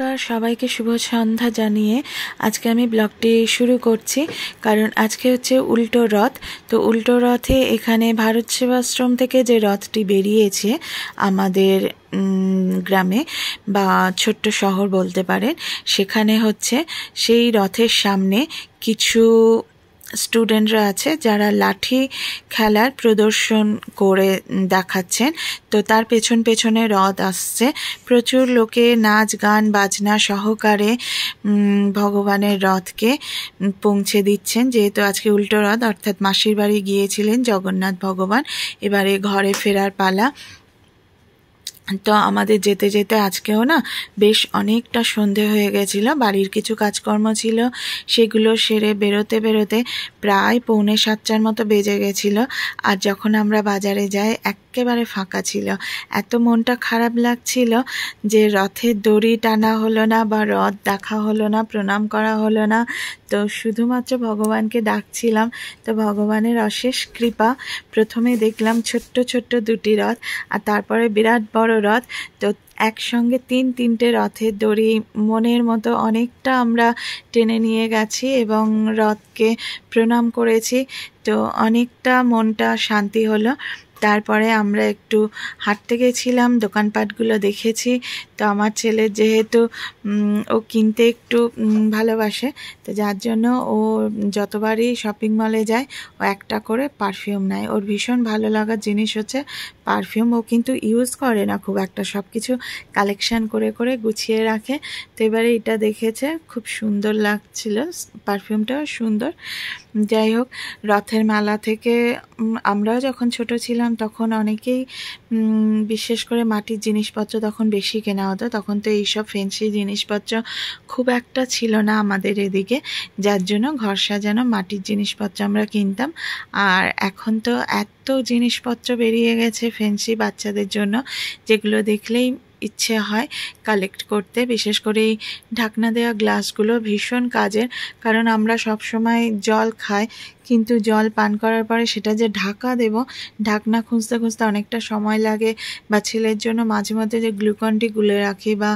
নমস্কার সবাইকে শুভ সন্ধ্যা জানিয়ে আজকে আমি ব্লগটি শুরু করছি কারণ আজকে হচ্ছে উল্টো রথ তো উল্টো রথে এখানে ভারত সেবাশ্রম থেকে যে রথটি বেরিয়েছে আমাদের গ্রামে বা ছোট্ট শহর বলতে পারেন সেখানে হচ্ছে সেই রথের সামনে কিছু স্টুডেন্টরা আছে যারা লাঠি খেলার প্রদর্শন করে দেখাচ্ছেন তো তার পেছন পেছনে রদ আসছে প্রচুর লোকে নাচ গান বাজনা সহকারে ভগবানের রথকে পৌঁছে দিচ্ছেন যেহেতু আজকে উল্টো রথ অর্থাৎ মাসির বাড়ি গিয়েছিলেন জগন্নাথ ভগবান এবারে ঘরে ফেরার পালা তো আমাদের যেতে যেতে আজকেও না বেশ অনেকটা সন্ধে হয়ে গেছিল বাড়ির কিছু কাজকর্ম ছিল সেগুলো সেরে বেরোতে বেরোতে প্রায় পৌনে সাতটার মতো বেজে গেছিল আর যখন আমরা বাজারে যাই একেবারে ফাঁকা ছিল এত মনটা খারাপ লাগছিল যে রথের দড়ি টানা হলো না বা রথ দেখা হলো না প্রণাম করা হলো না তো শুধুমাত্র ভগবানকে ডাকছিলাম তো ভগবানের অশেষ কৃপা প্রথমে দেখলাম ছোট্ট ছোট্ট দুটি রথ আর তারপরে বিরাট বড় রথ তো একসঙ্গে তিন তিনটে রথের দড়ি মনের মতো অনেকটা আমরা টেনে নিয়ে গেছি এবং রথকে প্রণাম করেছি তো অনেকটা মনটা শান্তি হলো তারপরে আমরা একটু হাঁটতে গেছিলাম দোকানপাটগুলো দেখেছি তো আমার ছেলের যেহেতু ও কিনতে একটু ভালোবাসে তো যার জন্য ও যতবারই শপিং মলে যায় ও একটা করে পারফিউম নেয় ওর ভীষণ ভালো লাগার জিনিস হচ্ছে পারফিউম ও কিন্তু ইউজ করে না খুব একটা সব কিছু কালেকশান করে করে গুছিয়ে রাখে তো এবারে এটা দেখেছে খুব সুন্দর লাগছিল পারফিউমটাও সুন্দর যাই হোক রথের মেলা থেকে আমরাও যখন ছোট ছিলাম করছিলাম তখন অনেকেই বিশেষ করে মাটির জিনিসপত্র তখন বেশি কেনা হতো তখন তো এইসব ফেন্সি জিনিসপত্র খুব একটা ছিল না আমাদের এদিকে যার জন্য ঘর সাজানো মাটির জিনিসপত্র আমরা কিনতাম আর এখন তো এত জিনিসপত্র বেরিয়ে গেছে ফেন্সি বাচ্চাদের জন্য যেগুলো দেখলেই ইচ্ছে হয় কালেক্ট করতে বিশেষ করে এই ঢাকনা দেওয়া গ্লাসগুলো ভীষণ কাজের কারণ আমরা সব সময় জল খাই কিন্তু জল পান করার পরে সেটা যে ঢাকা দেব ঢাকনা খুঁজতে খুঁজতে অনেকটা সময় লাগে বা ছেলের জন্য মাঝে মধ্যে যে গ্লুকনটি গুলে রাখি বা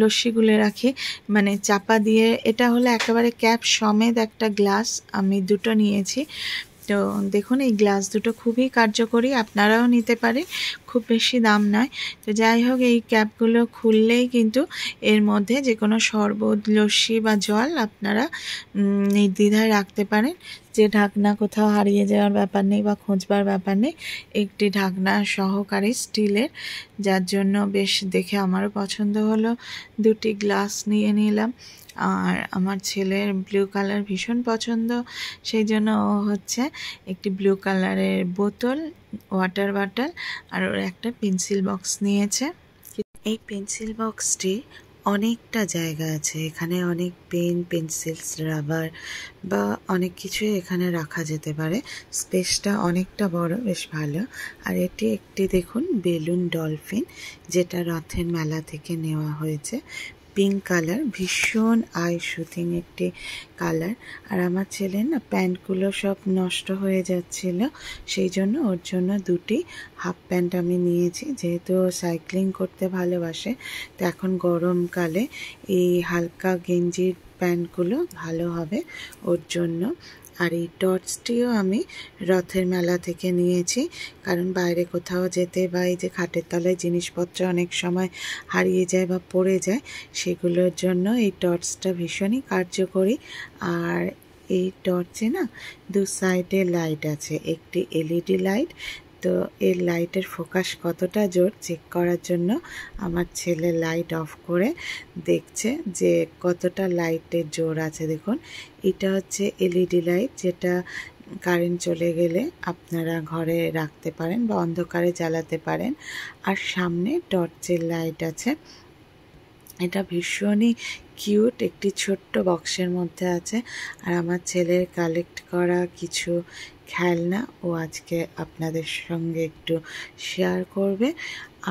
লস্যি গুলে রাখি মানে চাপা দিয়ে এটা হলো একেবারে ক্যাপ সমেত একটা গ্লাস আমি দুটো নিয়েছি তো দেখুন এই গ্লাস দুটো খুবই কার্যকরী আপনারাও নিতে পারে খুব বেশি দাম নয় তো যাই হোক এই ক্যাপগুলো খুললেই কিন্তু এর মধ্যে যে কোনো শরবত লস্যি বা জল আপনারা নির্দ্বিধায় রাখতে পারেন যে ঢাকনা কোথাও হারিয়ে যাওয়ার ব্যাপার নেই বা খোঁজবার ব্যাপার নেই একটি ঢাকনা সহকারী স্টিলের যার জন্য বেশ দেখে আমারও পছন্দ হলো দুটি গ্লাস নিয়ে নিলাম আর আমার ছেলের ব্লু কালার ভীষণ পছন্দ সেই জন্য ও হচ্ছে একটি ব্লু কালারের বোতল ওয়াটার বাটল আর ওর একটা পেন্সিল বক্স নিয়েছে এই পেন্সিল বক্সটি অনেকটা জায়গা আছে এখানে অনেক পেন পেন্সিলস রাবার বা অনেক কিছু এখানে রাখা যেতে পারে স্পেসটা অনেকটা বড় বেশ ভালো আর এটি একটি দেখুন বেলুন ডলফিন যেটা রথের মেলা থেকে নেওয়া হয়েছে পিঙ্ক কালার ভীষণ আই শুটিং একটি কালার আর আমার ছেলে না প্যান্টগুলো সব নষ্ট হয়ে যাচ্ছিলো সেই জন্য ওর জন্য দুটি হাফ প্যান্ট আমি নিয়েছি যেহেতু সাইক্লিং করতে ভালোবাসে তো এখন গরমকালে এই হালকা গেঞ্জির প্যান্টগুলো ভালো হবে ওর জন্য আর এই টর্চটিও আমি রথের মেলা থেকে নিয়েছি কারণ বাইরে কোথাও যেতে বা এই যে খাটের তলায় জিনিসপত্র অনেক সময় হারিয়ে যায় বা পড়ে যায় সেগুলোর জন্য এই টর্চটা ভীষণই কার্যকরী আর এই টর্চে না দু সাইডে লাইট আছে একটি এলইডি লাইট তো এর লাইটের ফোকাস কতটা জোর চেক করার জন্য আমার ছেলে লাইট অফ করে দেখছে যে কতটা লাইটের জোর আছে দেখুন এটা হচ্ছে এলইডি লাইট যেটা কারেন্ট চলে গেলে আপনারা ঘরে রাখতে পারেন বা অন্ধকারে জ্বালাতে পারেন আর সামনে টর্চের লাইট আছে এটা ভীষণই কিউট একটি ছোট্ট বক্সের মধ্যে আছে আর আমার ছেলের কালেক্ট করা কিছু খেলনা ও আজকে আপনাদের সঙ্গে একটু শেয়ার করবে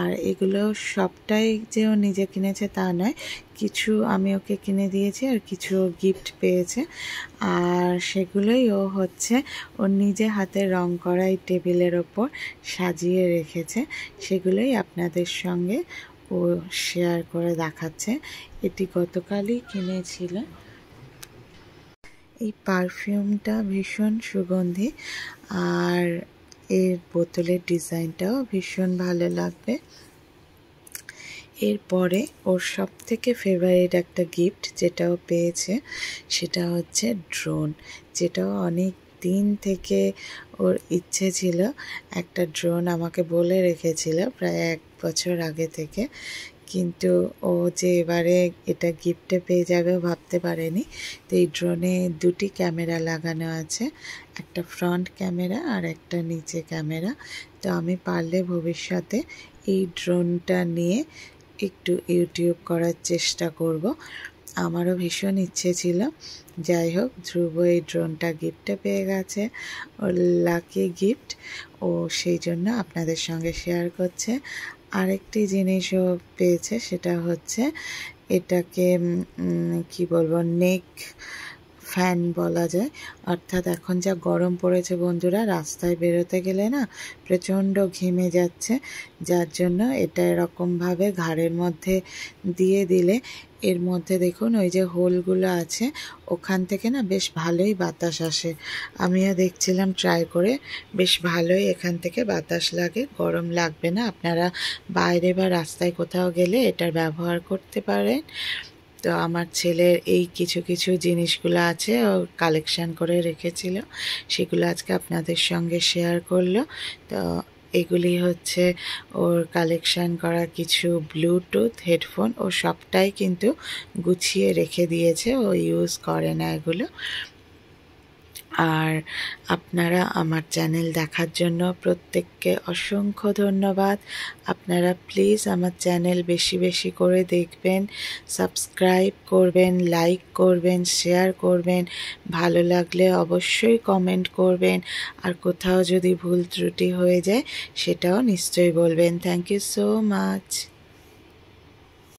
আর এগুলো সবটাই যে ও নিজে কিনেছে তা নয় কিছু আমি ওকে কিনে দিয়েছি আর কিছু গিফট পেয়েছে আর সেগুলোই ও হচ্ছে ও নিজে হাতে রং করাই টেবিলের ওপর সাজিয়ে রেখেছে সেগুলোই আপনাদের সঙ্গে ও শেয়ার করে দেখাচ্ছে এটি গতকালই কিনেছিল এই পারফিউমটা ভীষণ সুগন্ধি আর এর বোতলের ডিজাইনটাও ভীষণ ভালো লাগবে এরপরে ওর সব থেকে ফেভারিট একটা গিফট যেটাও পেয়েছে সেটা হচ্ছে ড্রোন যেটাও অনেক দিন থেকে ওর ইচ্ছে ছিল একটা ড্রোন আমাকে বলে রেখেছিল প্রায় এক বছর আগে থেকে কিন্তু ও যে এবারে এটা গিফটে পেয়ে যাবে ভাবতে পারেনি তো এই ড্রোনে দুটি ক্যামেরা লাগানো আছে একটা ফ্রন্ট ক্যামেরা আর একটা নিচে ক্যামেরা তো আমি পারলে ভবিষ্যতে এই ড্রোনটা নিয়ে একটু ইউটিউব করার চেষ্টা করব আমারও ভীষণ ইচ্ছে ছিল যাই হোক ধ্রুব এই ড্রোনটা গিফটে পেয়ে গেছে ওর লাকি গিফট ও সেই জন্য আপনাদের সঙ্গে শেয়ার করছে আরেকটি জিনিসও পেয়েছে সেটা হচ্ছে এটাকে কি বলবো নেক ফ্যান বলা যায় অর্থাৎ এখন যা গরম পড়েছে বন্ধুরা রাস্তায় বেরোতে গেলে না প্রচণ্ড ঘেমে যাচ্ছে যার জন্য এটা এরকমভাবে ঘাড়ের মধ্যে দিয়ে দিলে এর মধ্যে দেখুন ওই যে হোলগুলো আছে ওখান থেকে না বেশ ভালোই বাতাস আসে আমিও দেখছিলাম ট্রাই করে বেশ ভালোই এখান থেকে বাতাস লাগে গরম লাগবে না আপনারা বাইরে বা রাস্তায় কোথাও গেলে এটার ব্যবহার করতে পারেন তো আমার ছেলের এই কিছু কিছু জিনিসগুলো আছে ও কালেকশান করে রেখেছিল সেগুলো আজকে আপনাদের সঙ্গে শেয়ার করলো তো এগুলি হচ্ছে ওর কালেকশান করা কিছু ব্লুটুথ হেডফোন ও সবটাই কিন্তু গুছিয়ে রেখে দিয়েছে ও ইউজ করে না এগুলো আর আপনারা আমার চ্যানেল দেখার জন্য প্রত্যেককে অসংখ্য ধন্যবাদ আপনারা প্লিজ আমার চ্যানেল বেশি বেশি করে দেখবেন সাবস্ক্রাইব করবেন লাইক করবেন শেয়ার করবেন ভালো লাগলে অবশ্যই কমেন্ট করবেন আর কোথাও যদি ভুল ত্রুটি হয়ে যায় সেটাও নিশ্চয়ই বলবেন থ্যাংক ইউ সো মাচ